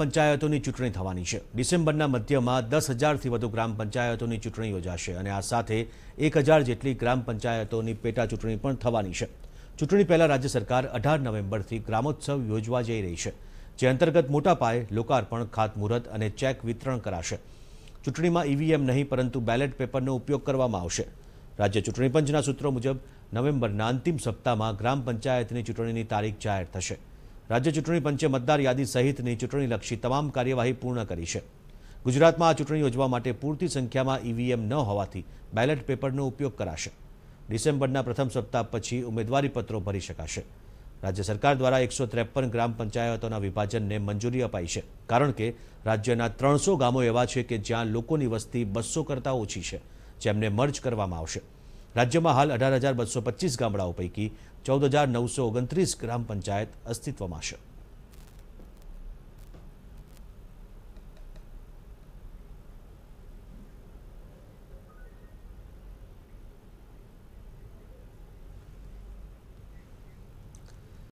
પંચાયતોની ચૂંટણી થવાની છે ડિસેમ્બરના મધ્યમાં 10000 થી વધુ ગ્રામ પંચાયતોની ચૂંટણી યોજાશે અને આ સાથે 1000 જેટલી ગ્રામ પંચાયતોની પેટા ચૂંટણી પણ થવાની છે ચૂંટણી પહેલા રાજ્ય સરકાર 18 નવેમ્બર થી ગ્રામોત્સવ યોજવા જઈ રહી છે જે અંતર્ગત મોટા પાએ લોકાર્પણ ખાત મૂર્ત અને ચેક વિતરણ કરાશે ચૂંટણીમાં EVM નહીં પરંતુ બલેટ પેપરનો ઉપયોગ કરવામાં આવશે રાજ્ય ચૂંટણી પંચના સૂત્રો મુજબ નવેમ્બરના અંતિમ સપ્તાહમાં ગ્રામ પંચાયતની ચૂંટણીની તારીખ જાહેર થશે राज्य ચૂંટણી पंचे मतदार यादी सहित नई ચૂંટણી लक्षी तमाम कार्यवाही पूर्ण करी छे गुजरात માં આ ચૂંટણી યોજવા માટે पूर्ति સંખ્યા માં ईवीएम ન હોવાતી બલેટ પેપર નો ઉપયોગ કરાશે ડિસેમ્બર ના પ્રથમ સપ્તાહ પછી ઉમેદવારી પત્રો ભરી શકાશે રાજ્ય સરકાર દ્વારા 153 ગ્રામ પંચાયતોના વિભાજનને મંજૂરી અપાઈ છે કારણ કે રાજ્યના 300 ગામો એવા છે કે જ્યાં લોકોની વસ્તી 200 કરતા ઓછી છે જેમને મર્જ કરવામાં આવશે રાજ્યમાં હાલ અઢાર હજાર બસો પચીસ ગામડાઓ પૈકી ચૌદ હજાર નવસો ઓગણત્રીસ ગ્રામ પંચાયત અસ્તિત્વમાં છે